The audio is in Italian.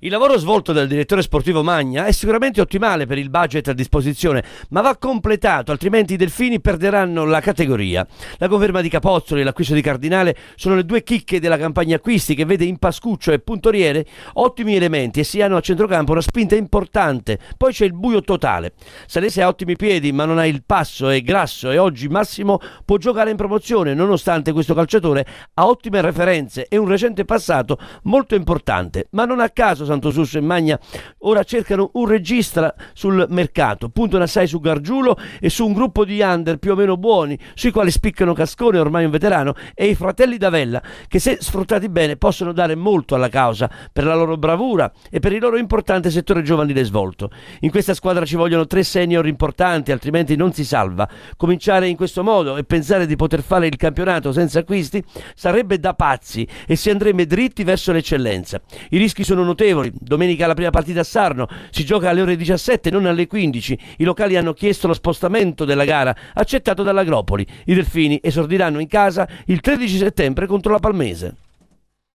Il lavoro svolto dal direttore sportivo Magna è sicuramente ottimale per il budget a disposizione, ma va completato, altrimenti i delfini perderanno la categoria. La conferma di Capozzoli e l'acquisto di Cardinale sono le due chicche della campagna acquisti che vede in Pascuccio e Puntoriere ottimi elementi e si hanno a centrocampo una spinta importante. Poi c'è il buio totale. Salese ha ottimi piedi, ma non ha il passo, è grasso e oggi Massimo può giocare in promozione, nonostante questo calciatore ha ottime referenze e un recente passato molto importante, ma non a caso Santosusso e Magna ora cercano un regista sul mercato, puntano assai su Gargiulo e su un gruppo di under più o meno buoni, sui quali spiccano Cascone, ormai un veterano, e i fratelli Davella, che se sfruttati bene possono dare molto alla causa per la loro bravura e per il loro importante settore giovanile svolto. In questa squadra ci vogliono tre senior importanti, altrimenti non si salva. Cominciare in questo modo e pensare di poter fare il campionato senza acquisti sarebbe da pazzi e si andrebbe dritti verso l'eccellenza. I rischi sono notevoli favorevoli. Domenica la prima partita a Sarno, si gioca alle ore 17, non alle 15. I locali hanno chiesto lo spostamento della gara, accettato dall'Agropoli. I Delfini esordiranno in casa il 13 settembre contro la Palmese.